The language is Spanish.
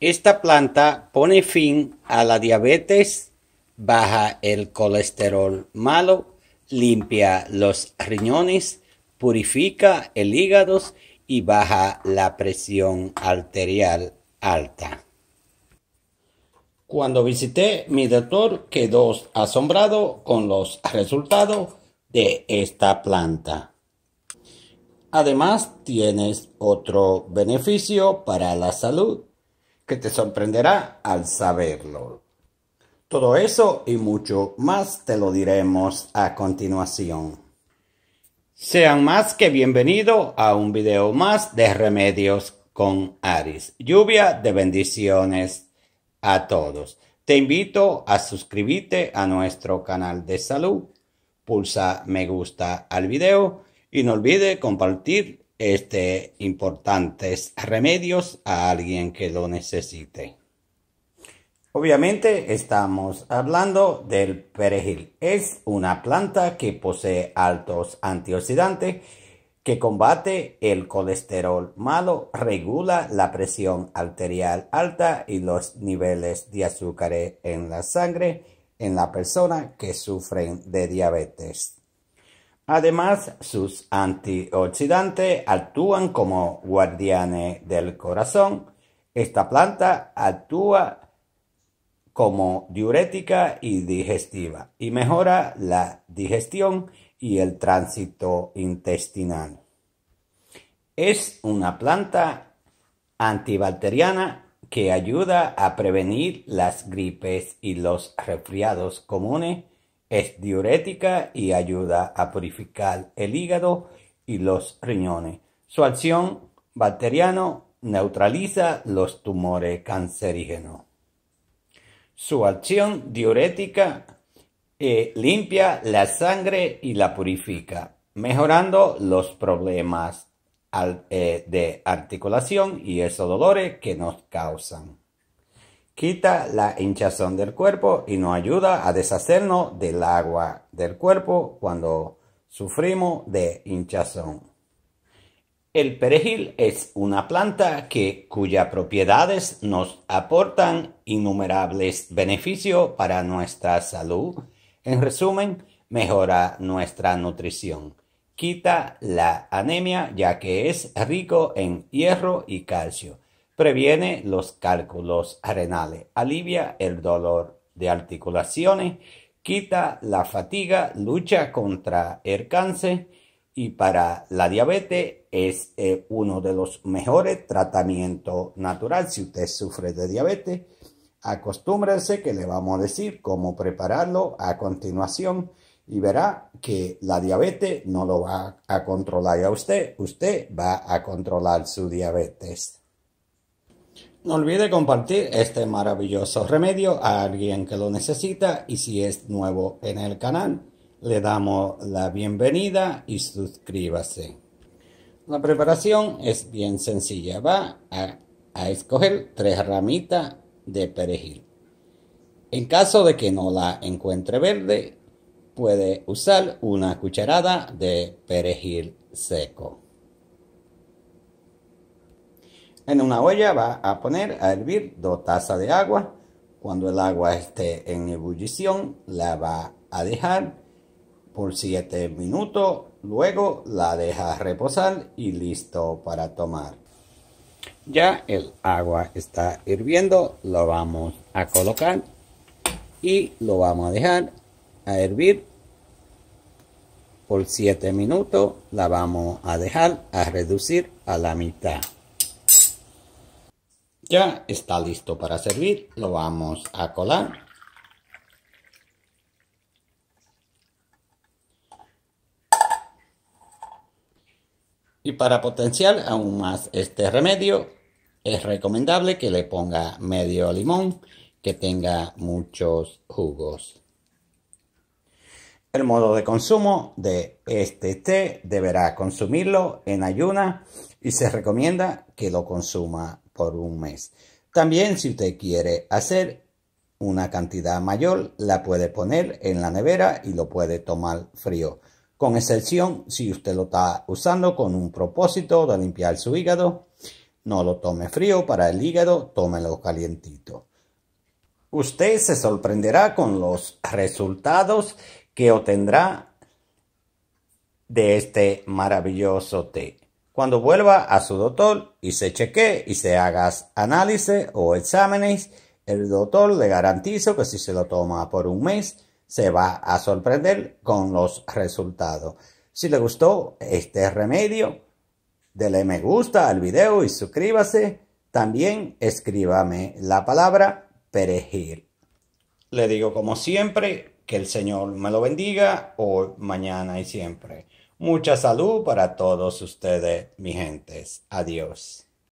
Esta planta pone fin a la diabetes, baja el colesterol malo, limpia los riñones, purifica el hígado y baja la presión arterial alta. Cuando visité mi doctor quedó asombrado con los resultados de esta planta. Además tienes otro beneficio para la salud que te sorprenderá al saberlo. Todo eso y mucho más te lo diremos a continuación. Sean más que bienvenidos a un video más de Remedios con Aris. Lluvia de bendiciones a todos. Te invito a suscribirte a nuestro canal de salud. Pulsa me gusta al video y no olvide compartir este, importantes remedios a alguien que lo necesite. Obviamente estamos hablando del perejil. Es una planta que posee altos antioxidantes que combate el colesterol malo, regula la presión arterial alta y los niveles de azúcar en la sangre en la persona que sufre de diabetes. Además, sus antioxidantes actúan como guardianes del corazón. Esta planta actúa como diurética y digestiva y mejora la digestión y el tránsito intestinal. Es una planta antibacteriana que ayuda a prevenir las gripes y los resfriados comunes es diurética y ayuda a purificar el hígado y los riñones. Su acción bacteriana neutraliza los tumores cancerígenos. Su acción diurética eh, limpia la sangre y la purifica, mejorando los problemas eh, de articulación y esos dolores que nos causan quita la hinchazón del cuerpo y nos ayuda a deshacernos del agua del cuerpo cuando sufrimos de hinchazón. El perejil es una planta que, cuyas propiedades nos aportan innumerables beneficios para nuestra salud. En resumen, mejora nuestra nutrición, quita la anemia ya que es rico en hierro y calcio Previene los cálculos renales, alivia el dolor de articulaciones, quita la fatiga, lucha contra el cáncer y para la diabetes es eh, uno de los mejores tratamientos naturales. Si usted sufre de diabetes, acostúmbrese que le vamos a decir cómo prepararlo a continuación y verá que la diabetes no lo va a controlar a usted, usted va a controlar su diabetes. No olvide compartir este maravilloso remedio a alguien que lo necesita y si es nuevo en el canal, le damos la bienvenida y suscríbase. La preparación es bien sencilla, va a, a escoger tres ramitas de perejil. En caso de que no la encuentre verde, puede usar una cucharada de perejil seco. En una olla va a poner a hervir dos tazas de agua. Cuando el agua esté en ebullición, la va a dejar por 7 minutos. Luego la deja reposar y listo para tomar. Ya el agua está hirviendo, lo vamos a colocar y lo vamos a dejar a hervir por 7 minutos. La vamos a dejar a reducir a la mitad. Ya está listo para servir, lo vamos a colar. Y para potenciar aún más este remedio, es recomendable que le ponga medio limón, que tenga muchos jugos. El modo de consumo de este té deberá consumirlo en ayuna y se recomienda que lo consuma por un mes. También si usted quiere hacer una cantidad mayor, la puede poner en la nevera y lo puede tomar frío. Con excepción si usted lo está usando con un propósito de limpiar su hígado, no lo tome frío para el hígado, tómelo calientito. Usted se sorprenderá con los resultados que obtendrá de este maravilloso té cuando vuelva a su doctor y se chequee y se haga análisis o exámenes, el doctor le garantizo que si se lo toma por un mes, se va a sorprender con los resultados. Si le gustó este remedio, dele me gusta al video y suscríbase. También escríbame la palabra perejil. Le digo como siempre que el Señor me lo bendiga hoy, mañana y siempre. Mucha salud para todos ustedes, mi gentes. Adiós.